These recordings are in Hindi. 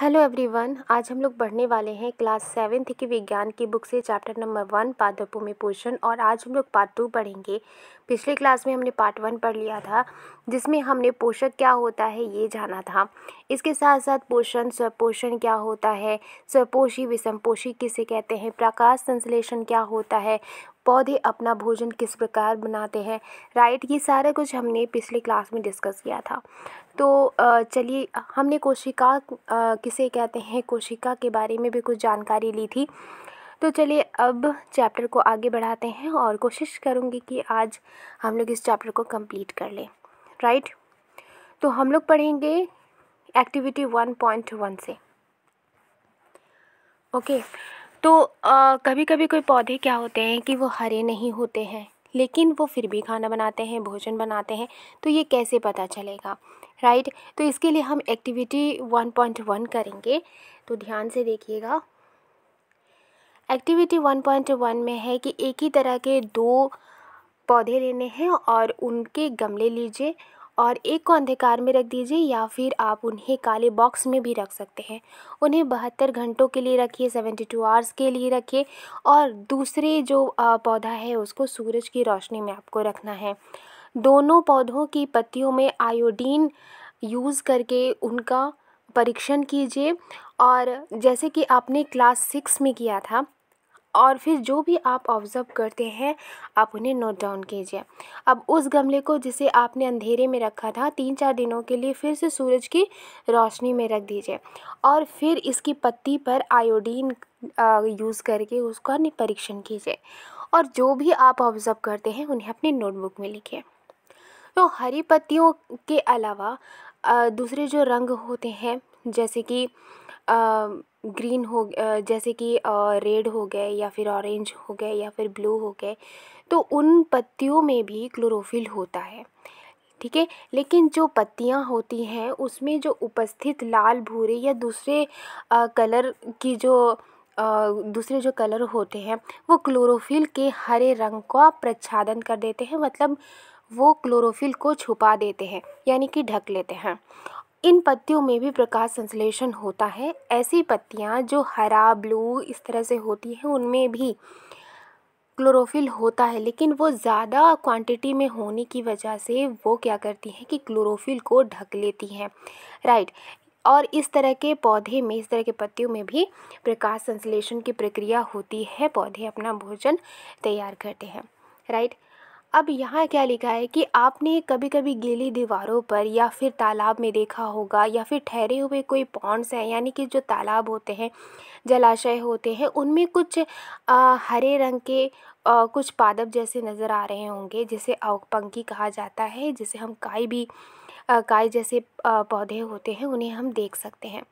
हेलो एवरीवन आज हम लोग पढ़ने वाले हैं क्लास सेवेंथ की विज्ञान की बुक से चैप्टर नंबर वन पादपों में पोषण और आज हम लोग पार्ट टू पढ़ेंगे पिछले क्लास में हमने पार्ट वन पढ़ लिया था जिसमें हमने पोषक क्या होता है ये जाना था इसके साथ साथ पोषण स्वपोषण क्या होता है स्वपोषी विषमपोषी किसे कहते हैं प्रकाश संश्लेषण क्या होता है पौधे अपना भोजन किस प्रकार बनाते हैं राइट ये सारा कुछ हमने पिछले क्लास में डिस्कस किया था तो चलिए हमने कोशिका किसे कहते हैं कोशिका के बारे में भी कुछ जानकारी ली थी तो चलिए अब चैप्टर को आगे बढ़ाते हैं और कोशिश करूँगी कि आज हम लोग इस चैप्टर को कंप्लीट कर लें राइट तो हम लोग पढ़ेंगे एक्टिविटी वन पॉइंट वन से ओके okay. तो कभी कभी कोई पौधे क्या होते हैं कि वो हरे नहीं होते हैं लेकिन वो फिर भी खाना बनाते हैं भोजन बनाते हैं तो ये कैसे पता चलेगा राइट तो इसके लिए हम एक्टिविटी वन पॉइंट वन करेंगे तो ध्यान से देखिएगा एक्टिविटी वन पॉइंट वन में है कि एक ही तरह के दो पौधे लेने हैं और उनके गमले लीजिए और एक को अंधकार में रख दीजिए या फिर आप उन्हें काले बॉक्स में भी रख सकते हैं उन्हें बहत्तर घंटों के लिए रखिए सेवेंटी टू आवर्स के लिए रखिए और दूसरे जो पौधा है उसको सूरज की रोशनी में आपको रखना है दोनों पौधों की पत्तियों में आयोडीन यूज़ करके उनका परीक्षण कीजिए और जैसे कि आपने क्लास सिक्स में किया था और फिर जो भी आप ऑब्ज़र्व करते हैं आप उन्हें नोट डाउन कीजिए अब उस गमले को जिसे आपने अंधेरे में रखा था तीन चार दिनों के लिए फिर से सूरज की रोशनी में रख दीजिए और फिर इसकी पत्ती पर आयोडीन यूज़ करके उसका परीक्षण कीजिए और जो भी आप ऑब्ज़र्व करते हैं उन्हें अपने नोटबुक में लिखिए तो हरी पत्तियों के अलावा दूसरे जो रंग होते हैं जैसे कि ग्रीन हो जैसे कि रेड हो गए या फिर ऑरेंज हो गए या फिर ब्लू हो गए तो उन पत्तियों में भी क्लोरोफिल होता है ठीक है लेकिन जो पत्तियां होती हैं उसमें जो उपस्थित लाल भूरे या दूसरे आ, कलर की जो दूसरे जो कलर होते हैं वो क्लोरोफिल के हरे रंग का प्रच्छादन कर देते हैं मतलब वो क्लोरोफिल को छुपा देते हैं यानी कि ढक लेते हैं इन पत्तियों में भी प्रकाश संश्लेषण होता है ऐसी पत्तियाँ जो हरा ब्लू इस तरह से होती हैं उनमें भी क्लोरोफिल होता है लेकिन वो ज़्यादा क्वांटिटी में होने की वजह से वो क्या करती हैं कि क्लोरोफिल को ढक लेती हैं राइट और इस तरह के पौधे में इस तरह के पत्तियों में भी प्रकाश संश्लेषण की प्रक्रिया होती है पौधे अपना भोजन तैयार करते हैं राइट अब यहाँ क्या लिखा है कि आपने कभी कभी गीली दीवारों पर या फिर तालाब में देखा होगा या फिर ठहरे हुए कोई पॉन्ड्स हैं यानी कि जो तालाब होते हैं जलाशय होते हैं उनमें कुछ आ, हरे रंग के आ, कुछ पादप जैसे नज़र आ रहे होंगे जिसे अवपंखी कहा जाता है जिसे हम काई भी काय जैसे पौधे होते हैं उन्हें हम देख सकते हैं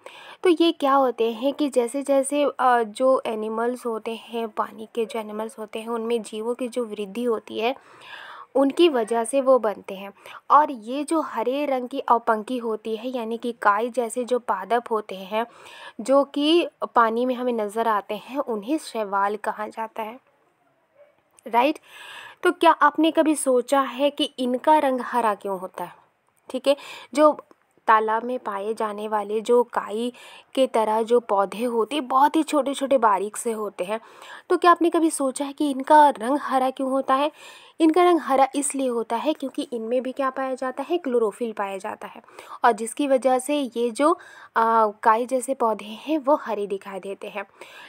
तो ये क्या होते हैं कि जैसे जैसे जो एनिमल्स होते हैं पानी के जो एनिमल्स होते हैं उनमें जीवों की जो वृद्धि होती है उनकी वजह से वो बनते हैं और ये जो हरे रंग की अपंकी होती है यानी कि काय जैसे जो पादप होते हैं जो कि पानी में हमें नज़र आते हैं उन्हें शैवाल कहा जाता है राइट तो क्या आपने कभी सोचा है कि इनका रंग हरा क्यों होता है ठीक है जो तालाब में पाए जाने वाले जो काई के तरह जो पौधे होते बहुत ही छोटे छोटे बारीक से होते हैं तो क्या आपने कभी सोचा है कि इनका रंग हरा क्यों होता है इनका रंग हरा इसलिए होता है क्योंकि इनमें भी क्या पाया जाता है क्लोरोफिल पाया जाता है और जिसकी वजह से ये जो आ, काई जैसे पौधे हैं वो हरे दिखाई देते हैं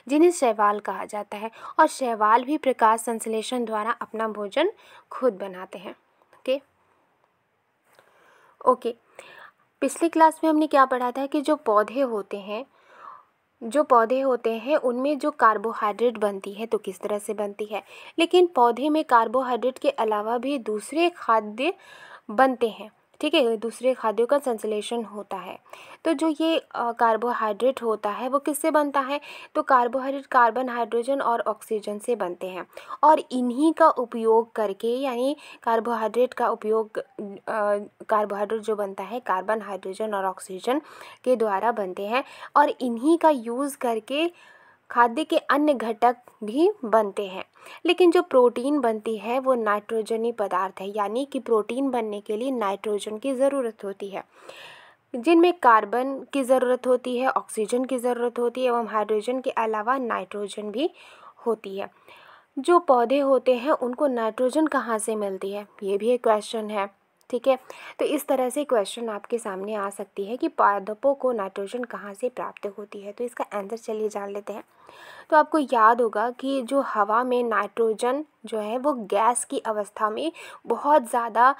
जिन्हें शैवाल कहा जाता है और शैवाल भी प्रकाश संश्लेषण द्वारा अपना भोजन खुद बनाते हैं ओके पिछली क्लास में हमने क्या पढ़ा था कि जो पौधे होते हैं जो पौधे होते हैं उनमें जो कार्बोहाइड्रेट बनती है तो किस तरह से बनती है लेकिन पौधे में कार्बोहाइड्रेट के अलावा भी दूसरे खाद्य बनते हैं ठीक है दूसरे खाद्यों का संश्लेषण होता है तो जो ये कार्बोहाइड्रेट होता है वो किससे बनता है तो कार्बोहाइड्रेट कार्बन हाइड्रोजन और ऑक्सीजन से बनते हैं और इन्हीं का उपयोग करके यानी कार्बोहाइड्रेट का उपयोग कार्बोहाइड्रेट जो बनता है कार्बन हाइड्रोजन और ऑक्सीजन के द्वारा बनते हैं और इन्हीं का यूज़ करके खाद्य के अन्य घटक भी बनते हैं लेकिन जो प्रोटीन बनती है वो नाइट्रोजनी पदार्थ है यानी कि प्रोटीन बनने के लिए नाइट्रोजन की ज़रूरत होती है जिनमें कार्बन की ज़रूरत होती है ऑक्सीजन की ज़रूरत होती है एवं हाइड्रोजन के अलावा नाइट्रोजन भी होती है जो पौधे होते हैं उनको नाइट्रोजन कहाँ से मिलती है ये भी एक क्वेश्चन है ठीक है तो इस तरह से क्वेश्चन आपके सामने आ सकती है कि पादपों को नाइट्रोजन कहाँ से प्राप्त होती है तो इसका आंसर चलिए जान लेते हैं तो आपको याद होगा कि जो हवा में नाइट्रोजन जो है वो गैस की अवस्था में बहुत ज़्यादा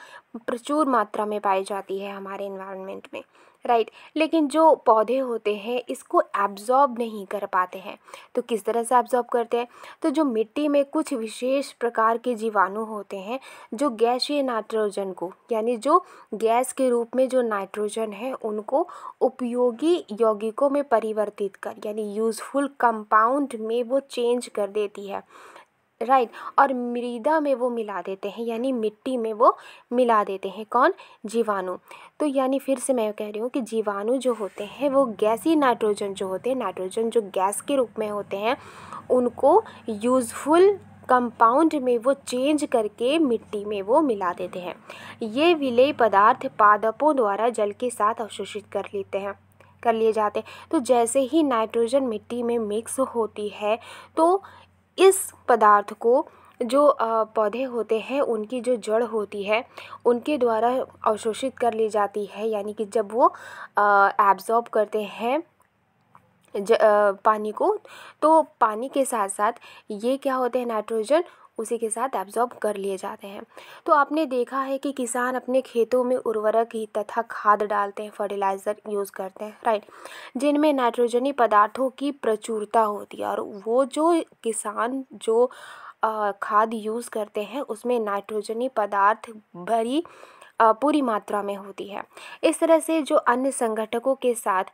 प्रचुर मात्रा में पाई जाती है हमारे इन्वायरमेंट में राइट right. लेकिन जो पौधे होते हैं इसको एब्जॉर्ब नहीं कर पाते हैं तो किस तरह से एब्जॉर्ब करते हैं तो जो मिट्टी में कुछ विशेष प्रकार के जीवाणु होते हैं जो गैसीय नाइट्रोजन को यानी जो गैस के रूप में जो नाइट्रोजन है उनको उपयोगी यौगिकों में परिवर्तित कर यानी यूज़फुल कंपाउंड में वो चेंज कर देती है राइट और मृदा में वो मिला देते हैं यानी मिट्टी में वो मिला देते हैं कौन जीवाणु तो यानी फिर से मैं कह रही हूँ कि जीवाणु जो होते हैं वो गैसी नाइट्रोजन जो होते हैं नाइट्रोजन जो गैस के रूप में होते हैं उनको यूज़फुल कंपाउंड में वो चेंज करके मिट्टी में वो मिला देते हैं ये विलेय पदार्थ पादपों द्वारा जल के साथ अवशोषित कर लेते हैं कर लिए जाते हैं तो जैसे ही नाइट्रोजन मिट्टी में मिक्स होती है तो इस पदार्थ को जो पौधे होते हैं उनकी जो जड़ होती है उनके द्वारा अवशोषित कर ली जाती है यानी कि जब वो एब्ज़ॉर्ब करते हैं ज पानी को तो पानी के साथ साथ ये क्या होते हैं नाइट्रोजन उसी के साथ एब्ज़ॉर्ब कर लिए जाते हैं तो आपने देखा है कि किसान अपने खेतों में उर्वरक ही तथा खाद डालते हैं फर्टिलाइज़र यूज़ करते हैं राइट जिनमें नाइट्रोजनी पदार्थों की प्रचुरता होती है और वो जो किसान जो खाद यूज़ करते हैं उसमें नाइट्रोजनी पदार्थ भरी पूरी मात्रा में होती है इस तरह से जो अन्य संगठकों के साथ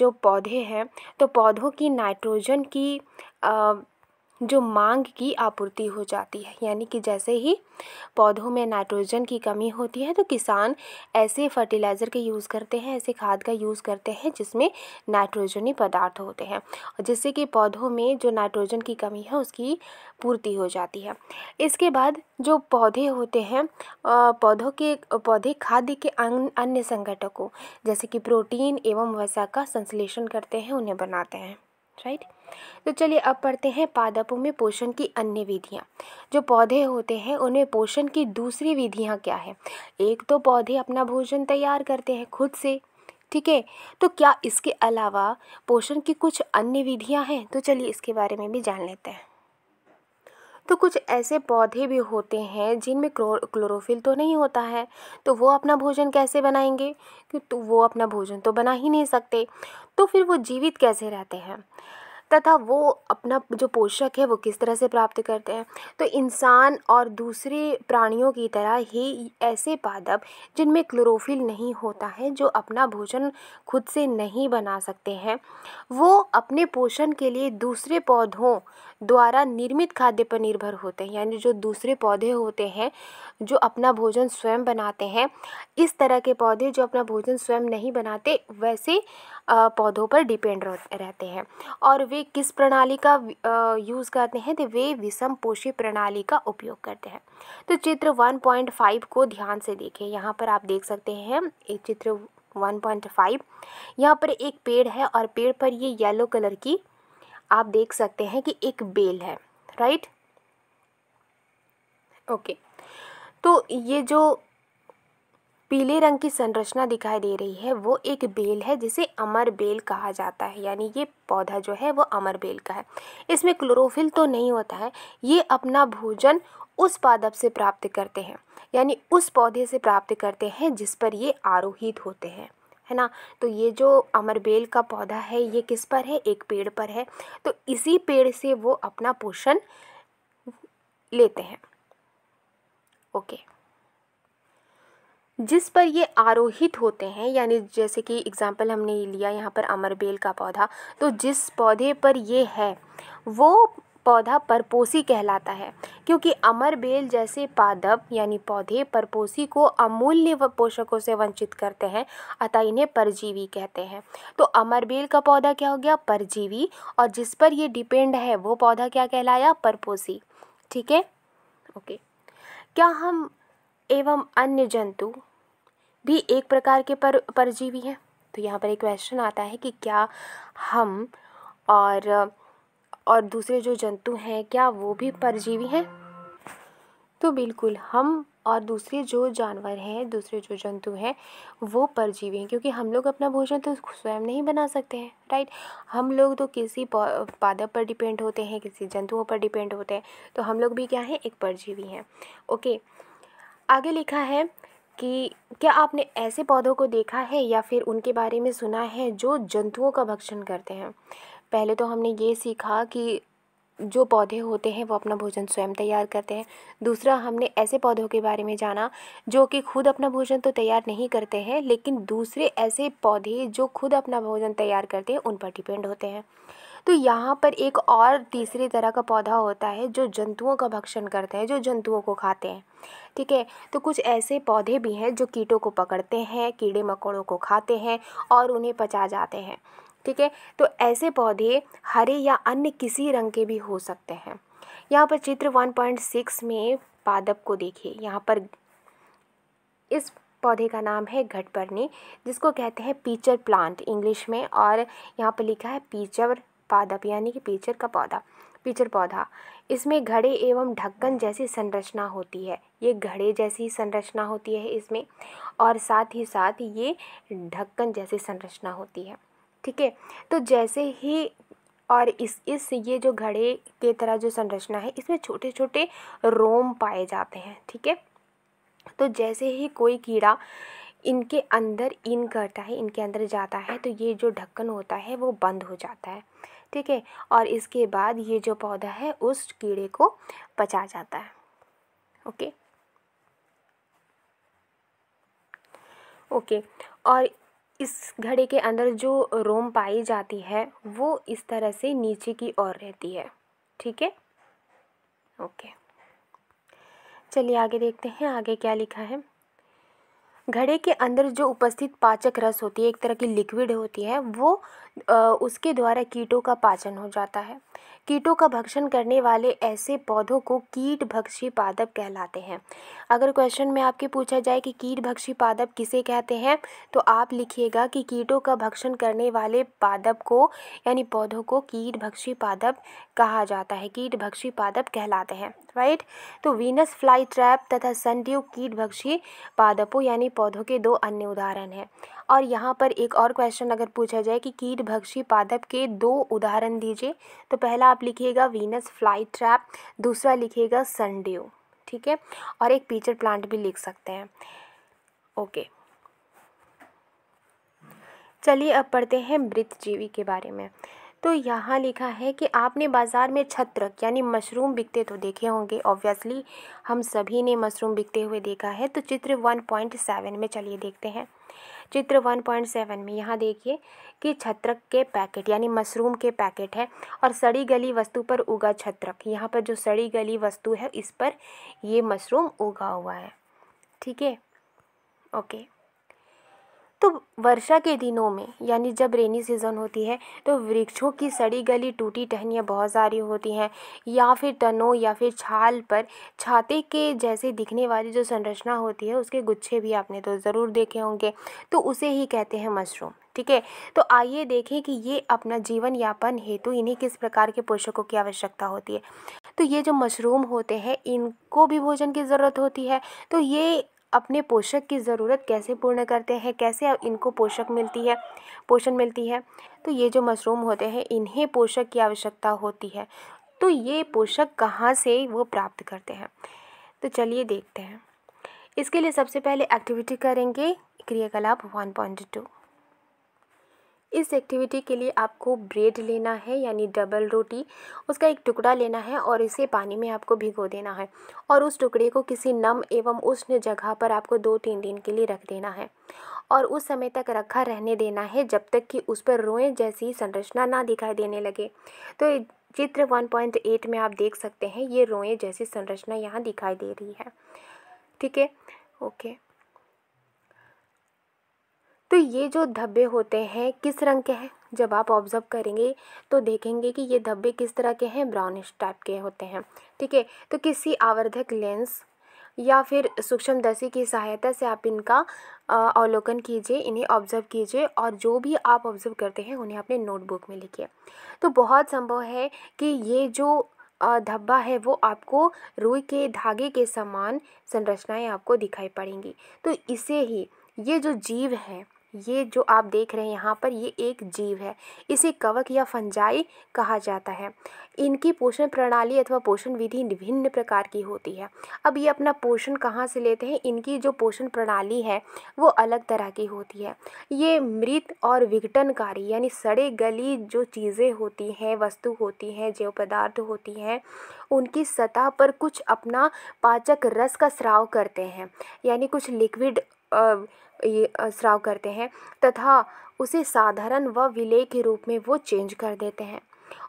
जो पौधे हैं तो पौधों की नाइट्रोजन की जो मांग की आपूर्ति हो जाती है यानी कि जैसे ही पौधों में नाइट्रोजन की कमी होती है तो किसान ऐसे फर्टिलाइज़र के यूज़ करते हैं ऐसे खाद का यूज़ करते हैं जिसमें नाइट्रोजनी पदार्थ होते हैं जिससे कि पौधों में जो नाइट्रोजन की कमी है उसकी पूर्ति हो जाती है इसके बाद जो पौधे होते हैं पौधों के पौधे खाद्य के अन्य संगठकों जैसे कि प्रोटीन एवं वसा का संश्लेषण करते हैं उन्हें बनाते हैं राइट तो चलिए अब पढ़ते हैं पादपों में पोषण की अन्य विधियाँ जो पौधे होते हैं उन्हें पोषण की दूसरी विधियाँ क्या है एक तो पौधे अपना भोजन तैयार करते हैं खुद से ठीक है तो क्या इसके अलावा पोषण की कुछ अन्य विधियाँ हैं तो चलिए इसके बारे में भी जान लेते हैं तो कुछ ऐसे पौधे भी होते हैं जिनमें क्लोरोफिल तो नहीं होता है तो वो अपना भोजन कैसे बनाएंगे कि तो वो अपना भोजन तो बना ही नहीं सकते तो फिर वो जीवित कैसे रहते हैं तथा वो अपना जो पोषक है वो किस तरह से प्राप्त करते हैं तो इंसान और दूसरे प्राणियों की तरह ही ऐसे पादप जिनमें क्लोरोफिल नहीं होता है जो अपना भोजन खुद से नहीं बना सकते हैं वो अपने पोषण के लिए दूसरे पौधों द्वारा निर्मित खाद्य पर निर्भर होते हैं यानी जो दूसरे पौधे होते हैं जो अपना भोजन स्वयं बनाते हैं इस तरह के पौधे जो अपना भोजन स्वयं नहीं बनाते वैसे पौधों पर डिपेंड रहते हैं और वे किस प्रणाली का यूज़ करते हैं तो वे विषम पोषी प्रणाली का उपयोग करते हैं तो चित्र 1.5 को ध्यान से देखें यहाँ पर आप देख सकते हैं एक चित्र 1.5 यहाँ पर एक पेड़ है और पेड़ पर ये येलो कलर की आप देख सकते हैं कि एक बेल है राइट ओके तो ये जो पीले रंग की संरचना दिखाई दे रही है वो एक बेल है जिसे अमर बेल कहा जाता है यानी ये पौधा जो है वो अमर बेल का है इसमें क्लोरोफिल तो नहीं होता है ये अपना भोजन उस पादप से प्राप्त करते हैं यानी उस पौधे से प्राप्त करते हैं जिस पर ये आरोहित होते हैं है ना तो ये जो अमरबेल का पौधा है ये किस पर है एक पेड़ पर है तो इसी पेड़ से वो अपना पोषण लेते हैं ओके जिस पर ये आरोहित होते हैं यानी जैसे कि एग्ज़ाम्पल हमने ये लिया यहाँ पर अमरबेल का पौधा तो जिस पौधे पर ये है वो पौधा परपोसी कहलाता है क्योंकि अमरबेल जैसे पादप यानी पौधे परपोसी को अमूल्य पोषकों से वंचित करते हैं अतः इन्हें परजीवी कहते हैं तो अमरबेल का पौधा क्या हो गया परजीवी और जिस पर ये डिपेंड है वो पौधा क्या कहलाया परपोसी ठीक है ओके क्या हम एवं अन्य जंतु भी एक प्रकार के पर परजीवी हैं तो यहाँ पर एक क्वेश्चन आता है कि क्या हम और और दूसरे जो जंतु हैं क्या वो भी परजीवी हैं तो बिल्कुल हम और दूसरे जो जानवर हैं दूसरे जो जंतु हैं वो परजीवी हैं क्योंकि हम लोग अपना भोजन तो स्वयं नहीं बना सकते हैं राइट हम लोग तो किसी पादप पर डिपेंड होते हैं किसी जंतुओं पर डिपेंड होते हैं तो हम लोग भी क्या हैं एक परजीवी हैं ओके आगे लिखा है कि क्या आपने ऐसे पौधों को देखा है या फिर उनके बारे में सुना है जो जंतुओं का भक्षण करते हैं पहले तो हमने ये सीखा कि जो पौधे होते हैं वो अपना भोजन स्वयं तैयार करते हैं दूसरा हमने ऐसे पौधों के बारे में जाना जो कि खुद अपना भोजन तो तैयार नहीं करते हैं लेकिन दूसरे ऐसे पौधे जो खुद अपना भोजन तैयार करते हैं उन पर डिपेंड होते हैं तो यहाँ पर एक और तीसरी तरह का पौधा होता है जो जंतुओं का भक्षण करते हैं जो जंतुओं को खाते हैं ठीक है तो कुछ ऐसे पौधे भी हैं जो कीटों को पकड़ते हैं कीड़े मकोड़ों को खाते हैं और उन्हें पचा जाते हैं ठीक है तो ऐसे पौधे हरे या अन्य किसी रंग के भी हो सकते हैं यहाँ पर चित्र 1.6 में पादप को देखिए यहाँ पर इस पौधे का नाम है घटपर्णी जिसको कहते हैं पीचर प्लांट इंग्लिश में और यहाँ पर लिखा है पीचर पादप यानी कि पीचर का पौधा पीचर पौधा इसमें घड़े एवं ढक्कन जैसी संरचना होती है ये घड़े जैसी संरचना होती है इसमें और साथ ही साथ ये ढक्कन जैसी संरचना होती है ठीक है तो जैसे ही और इस इस ये जो घड़े के तरह जो संरचना है इसमें छोटे छोटे रोम पाए जाते हैं ठीक है तो जैसे ही कोई कीड़ा इनके अंदर इन करता है इनके अंदर जाता है तो ये जो ढक्कन होता है वो बंद हो जाता है ठीक है और इसके बाद ये जो पौधा है उस कीड़े को पचा जाता है ओके ओके और इस घड़े के अंदर जो रोम पाई जाती है वो इस तरह से नीचे की ओर रहती है ठीक है ओके चलिए आगे देखते हैं आगे क्या लिखा है घड़े के अंदर जो उपस्थित पाचक रस होती है एक तरह की लिक्विड होती है वो उसके द्वारा कीटों का पाचन हो जाता है कीटों का भक्षण करने वाले ऐसे पौधों को कीट भक्षी पादप कहलाते हैं अगर क्वेश्चन में आपके पूछा जाए कि कीट भक्षी पादप किसे कहते हैं तो आप लिखिएगा कि कीटों का भक्षण करने वाले पादप को यानी पौधों को कीट भक्षी पादप कहा जाता है कीट भक्षी पादप कहलाते हैं राइट तो वीनस फ्लाई ट्रैप तथा संडीव कीट भक्षी पादपों यानी पौधों के दो अन्य उदाहरण हैं और यहाँ पर एक और क्वेश्चन अगर पूछा जाए कि कीट भक्षी पादप के दो उदाहरण दीजिए तो पहला आप लिखिएगा वीनस फ्लाई ट्रैप दूसरा लिखिएगा सनड्यू ठीक है और एक पीचर प्लांट भी लिख सकते हैं ओके चलिए अब पढ़ते हैं मृत जीवी के बारे में तो यहाँ लिखा है कि आपने बाज़ार में छत्रक यानी मशरूम बिकते तो देखे होंगे ऑब्वियसली हम सभी ने मशरूम बिकते हुए देखा है तो चित्र 1.7 में चलिए देखते हैं चित्र 1.7 में यहाँ देखिए कि छत्रक के पैकेट यानी मशरूम के पैकेट है और सड़ी गली वस्तु पर उगा छत्रक यहाँ पर जो सड़ी गली वस्तु है इस पर ये मशरूम उगा हुआ है ठीक है ओके तो वर्षा के दिनों में यानी जब रेनी सीज़न होती है तो वृक्षों की सड़ी गली टूटी टहनियाँ बहुत सारी होती हैं या फिर तनों या फिर छाल पर छाते के जैसे दिखने वाली जो संरचना होती है उसके गुच्छे भी आपने तो ज़रूर देखे होंगे तो उसे ही कहते हैं मशरूम ठीक है तो आइए देखें कि ये अपना जीवन यापन हेतु इन्हें किस प्रकार के पोषकों की आवश्यकता होती है तो ये जो मशरूम होते हैं इनको भी भोजन की ज़रूरत होती है तो ये अपने पोषक की ज़रूरत कैसे पूर्ण करते हैं कैसे इनको पोषक मिलती है पोषण मिलती है तो ये जो मशरूम होते हैं इन्हें पोषक की आवश्यकता होती है तो ये पोषक कहाँ से वो प्राप्त करते हैं तो चलिए देखते हैं इसके लिए सबसे पहले एक्टिविटी करेंगे क्रियाकलाप वन पॉइंट टू इस एक्टिविटी के लिए आपको ब्रेड लेना है यानी डबल रोटी उसका एक टुकड़ा लेना है और इसे पानी में आपको भिगो देना है और उस टुकड़े को किसी नम एवं उष्ण जगह पर आपको दो तीन दिन के लिए रख देना है और उस समय तक रखा रहने देना है जब तक कि उस पर रोएं जैसी संरचना ना दिखाई देने लगे तो चित्र 1.8 में आप देख सकते हैं ये रोएं जैसी संरचना यहाँ दिखाई दे रही है ठीक है ओके तो ये जो धब्बे होते हैं किस रंग के हैं जब आप ऑब्ज़र्व करेंगे तो देखेंगे कि ये धब्बे किस तरह के हैं ब्राउनिश टाइप के होते हैं ठीक है तो किसी आवर्धक लेंस या फिर सूक्ष्मदर्शी की सहायता से आप इनका अवलोकन कीजिए इन्हें ऑब्जर्व कीजिए और जो भी आप ऑब्जर्व करते हैं उन्हें अपने नोटबुक में लिखिए तो बहुत संभव है कि ये जो धब्बा है वो आपको रुई के धागे के समान संरचनाएं आपको दिखाई पड़ेंगी तो इसे ही ये जो जीव है ये जो आप देख रहे हैं यहाँ पर ये एक जीव है इसे कवक या फंजाई कहा जाता है इनकी पोषण प्रणाली अथवा पोषण विधि विभिन्न प्रकार की होती है अब ये अपना पोषण कहाँ से लेते हैं इनकी जो पोषण प्रणाली है वो अलग तरह की होती है ये मृत और विघटनकारी यानी सड़े गली जो चीज़ें होती हैं वस्तु होती हैं जैव पदार्थ होती हैं उनकी सतह पर कुछ अपना पाचक रस का स्राव करते हैं यानी कुछ लिक्विड ये स्राव करते हैं तथा उसे साधारण व विलय के रूप में वो चेंज कर देते हैं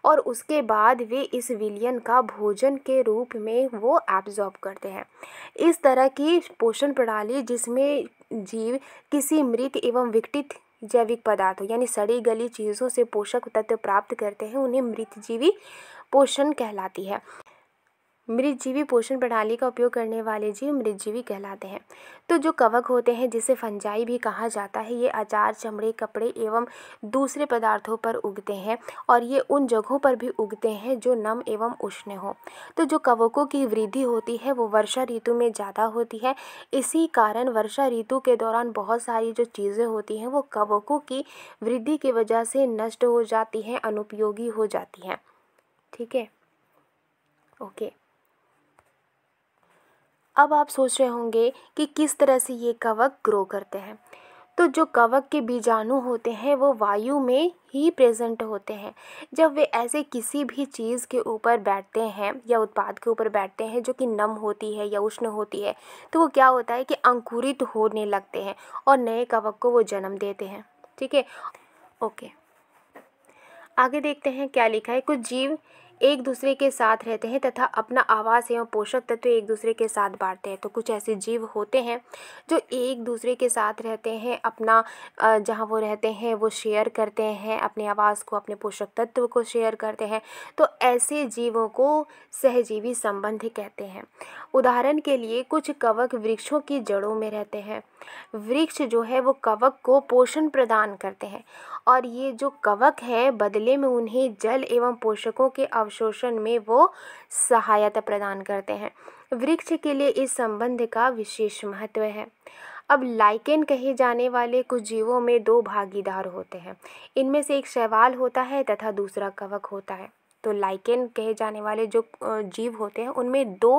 और उसके बाद वे इस विलयन का भोजन के रूप में वो एब्जॉर्ब करते हैं इस तरह की पोषण प्रणाली जिसमें जीव किसी मृत एवं विकटित जैविक पदार्थों यानी सड़ी गली चीज़ों से पोषक तत्व प्राप्त करते हैं उन्हें मृतजीवी पोषण कहलाती है मृतजीवी पोषण प्रणाली का उपयोग करने वाले जीव मृतजीवी कहलाते हैं तो जो कवक होते हैं जिसे फंजाई भी कहा जाता है ये अचार चमड़े कपड़े एवं दूसरे पदार्थों पर उगते हैं और ये उन जगहों पर भी उगते हैं जो नम एवं उष्ण हो तो जो कवकों की वृद्धि होती है वो वर्षा ऋतु में ज़्यादा होती है इसी कारण वर्षा ऋतु के दौरान बहुत सारी जो चीज़ें होती हैं वो कवकों की वृद्धि की वजह से नष्ट हो जाती हैं अनुपयोगी हो जाती हैं ठीक है ओके अब आप सोच रहे होंगे कि किस तरह से ये कवक ग्रो करते हैं तो जो कवक के बीजाणु होते हैं वो वायु में ही प्रेजेंट होते हैं जब वे ऐसे किसी भी चीज़ के ऊपर बैठते हैं या उत्पाद के ऊपर बैठते हैं जो कि नम होती है या उष्ण होती है तो वो क्या होता है कि अंकुरित होने लगते हैं और नए कवक को वो जन्म देते हैं ठीक है ओके आगे देखते हैं क्या लिखा है कुछ जीव एक दूसरे के साथ रहते हैं तथा अपना आवास एवं पोषक तत्व एक दूसरे के साथ बांटते हैं तो कुछ ऐसे जीव होते हैं जो एक दूसरे के साथ रहते हैं अपना जहाँ वो रहते हैं वो शेयर करते हैं अपने आवास को अपने पोषक तत्व को शेयर करते हैं तो ऐसे जीवों को सहजीवी संबंध कहते हैं उदाहरण के लिए कुछ कवक वृक्षों की जड़ों में रहते हैं वृक्ष जो है वो कवक को पोषण प्रदान करते हैं और ये जो कवक है बदले में उन्हें जल एवं पोषकों के अवश्य अवशोषण में वो सहायता प्रदान करते हैं वृक्ष के लिए इस संबंध का विशेष महत्व है अब लाइकेन कहे जाने वाले कुछ जीवों में दो भागीदार होते हैं इनमें से एक शैवाल होता है तथा दूसरा कवक होता है तो लाइकेन कहे जाने वाले जो जीव होते हैं उनमें दो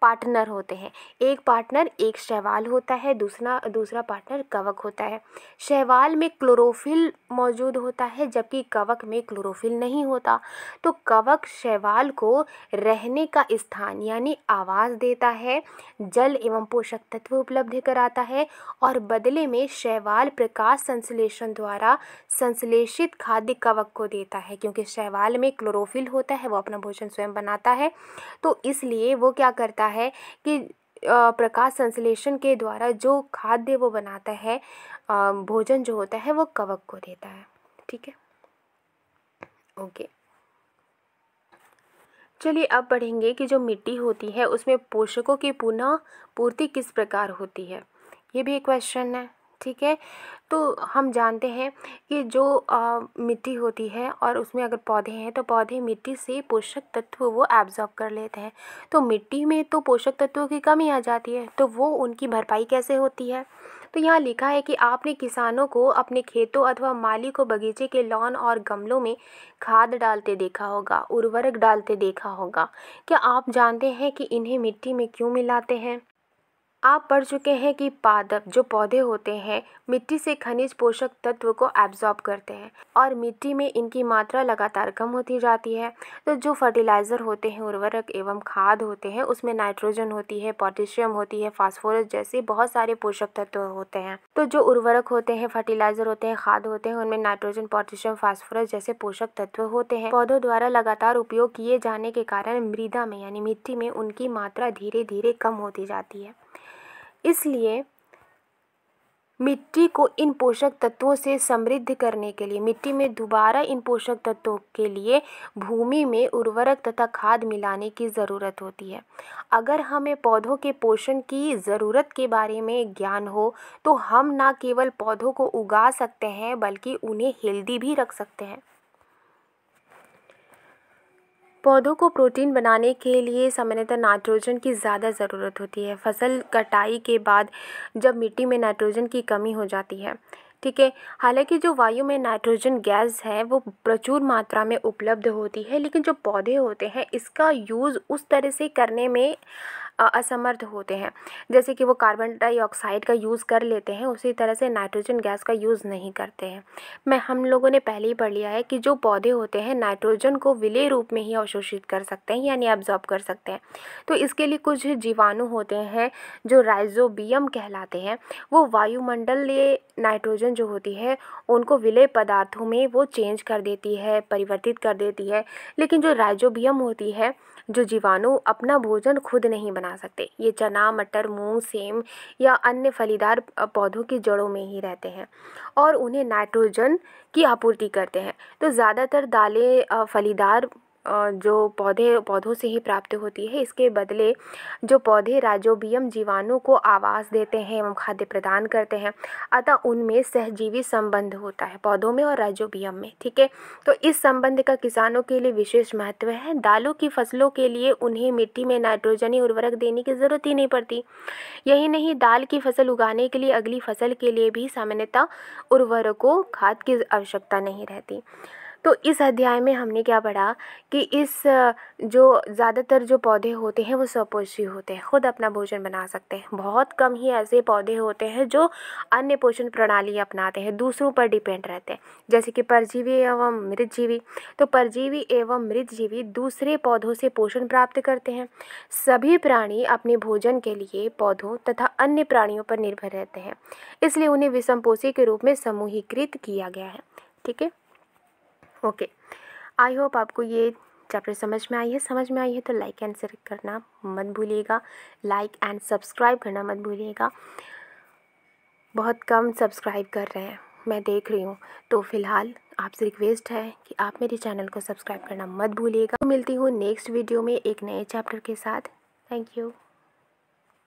पार्टनर होते हैं एक पार्टनर एक शैवाल होता है दूसरा दूसरा पार्टनर कवक होता है शैवाल में क्लोरोफिल मौजूद होता है जबकि कवक में क्लोरोफिल नहीं होता तो कवक शैवाल को रहने का स्थान यानी आवाज़ देता है जल एवं पोषक तत्व उपलब्ध कराता है और बदले में शैवाल प्रकाश संश्लेषण द्वारा संश्लेषित खाद्य कवक को देता है क्योंकि शैवाल में क्लोरोफिल गाफिल होता है वो अपना भोजन स्वयं बनाता है तो इसलिए वो क्या करता है कि प्रकाश संश्लेषण के द्वारा जो खाद्य वो बनाता है भोजन जो होता है वो कवक को देता है ठीक है ओके चलिए अब पढ़ेंगे कि जो मिट्टी होती है उसमें पोषकों की पुनः पूर्ति किस प्रकार होती है ये भी एक क्वेश्चन है ठीक है तो हम जानते हैं कि जो मिट्टी होती है और उसमें अगर पौधे हैं तो पौधे मिट्टी से पोषक तत्व वो एब्जॉर्ब कर लेते हैं तो मिट्टी में तो पोषक तत्वों की कमी आ जाती है तो वो उनकी भरपाई कैसे होती है तो यहाँ लिखा है कि आपने किसानों को अपने खेतों अथवा माली को बगीचे के लॉन और गमलों में खाद डालते देखा होगा उर्वरक डालते देखा होगा क्या आप जानते हैं कि इन्हें मिट्टी में क्यों मिलाते हैं आप पढ़ चुके हैं कि पादप जो पौधे होते हैं मिट्टी से खनिज पोषक तत्व को एब्जॉर्ब करते हैं और मिट्टी में इनकी मात्रा लगातार कम होती जाती है तो जो फर्टिलाइज़र होते हैं उर्वरक एवं खाद होते हैं उसमें नाइट्रोजन होती है पोटेशियम होती है फास्फोरस जैसे बहुत सारे पोषक तत्व होते हैं तो जो उर्वरक होते हैं फर्टिलाइज़र होते हैं खाद होते हैं उनमें नाइट्रोजन पोटेशियम फास्फोरस जैसे पोषक तत्व होते हैं पौधों द्वारा लगातार उपयोग किए जाने के कारण मृदा में यानी मिट्टी में उनकी मात्रा धीरे धीरे कम होती जाती है इसलिए मिट्टी को इन पोषक तत्वों से समृद्ध करने के लिए मिट्टी में दोबारा इन पोषक तत्वों के लिए भूमि में उर्वरक तथा खाद मिलाने की ज़रूरत होती है अगर हमें पौधों के पोषण की ज़रूरत के बारे में ज्ञान हो तो हम ना केवल पौधों को उगा सकते हैं बल्कि उन्हें हेल्दी भी रख सकते हैं पौधों को प्रोटीन बनाने के लिए सामान्यतः नाइट्रोजन की ज़्यादा ज़रूरत होती है फसल कटाई के बाद जब मिट्टी में नाइट्रोजन की कमी हो जाती है ठीक है हालांकि जो वायु में नाइट्रोजन गैस है वो प्रचुर मात्रा में उपलब्ध होती है लेकिन जो पौधे होते हैं इसका यूज़ उस तरह से करने में असमर्थ होते हैं जैसे कि वो कार्बन डाइऑक्साइड का यूज़ कर लेते हैं उसी तरह से नाइट्रोजन गैस का यूज़ नहीं करते हैं मैं हम लोगों ने पहले ही पढ़ लिया है कि जो पौधे होते हैं नाइट्रोजन को विलय रूप में ही अवशोषित कर सकते हैं यानी एब्जॉर्ब कर सकते हैं तो इसके लिए कुछ जीवाणु होते हैं जो राइजोबियम कहलाते हैं वो ये नाइट्रोजन जो होती है उनको विलय पदार्थों में वो चेंज कर देती है परिवर्तित कर देती है लेकिन जो राइजोबियम होती है जो जीवाणु अपना भोजन खुद नहीं बना सकते ये चना मटर मूंग सेम या अन्य फलीदार पौधों की जड़ों में ही रहते हैं और उन्हें नाइट्रोजन की आपूर्ति करते हैं तो ज़्यादातर दालें फलीदार जो पौधे पौधों से ही प्राप्त होती है इसके बदले जो पौधे राजोबियम जीवाणु को आवास देते हैं एवं खाद्य प्रदान करते हैं अतः उनमें सहजीवी संबंध होता है पौधों में और राजोबियम में ठीक है तो इस संबंध का किसानों के लिए विशेष महत्व है दालों की फसलों के लिए उन्हें मिट्टी में नाइट्रोजनी उर्वरक देने की ज़रूरत ही नहीं पड़ती यही नहीं दाल की फसल उगाने के लिए अगली फसल के लिए भी सामान्यतः उर्वरकों खाद की आवश्यकता नहीं रहती तो इस अध्याय में हमने क्या पढ़ा कि इस जो ज़्यादातर जो पौधे होते हैं वो स्वपोषी होते हैं खुद अपना भोजन बना सकते हैं बहुत कम ही ऐसे पौधे होते हैं जो अन्य पोषण प्रणाली अपनाते हैं दूसरों पर डिपेंड रहते हैं जैसे कि परजीवी एवं मृतजीवी तो परजीवी एवं मृतजीवी दूसरे पौधों से पोषण प्राप्त करते हैं सभी प्राणी अपने भोजन के लिए पौधों तथा अन्य प्राणियों पर निर्भर रहते हैं इसलिए उन्हें विषमपोषी के रूप में समूहीकृत किया गया है ठीक है ओके आई होप आपको ये चैप्टर समझ में आई है समझ में आई है तो लाइक एंड शेयर करना मत भूलिएगा लाइक एंड सब्सक्राइब करना मत भूलिएगा बहुत कम सब्सक्राइब कर रहे हैं मैं देख रही हूँ तो फ़िलहाल आपसे रिक्वेस्ट है कि आप मेरे चैनल को सब्सक्राइब करना मत भूलिएगा मिलती हूँ नेक्स्ट वीडियो में एक नए चैप्टर के साथ थैंक यू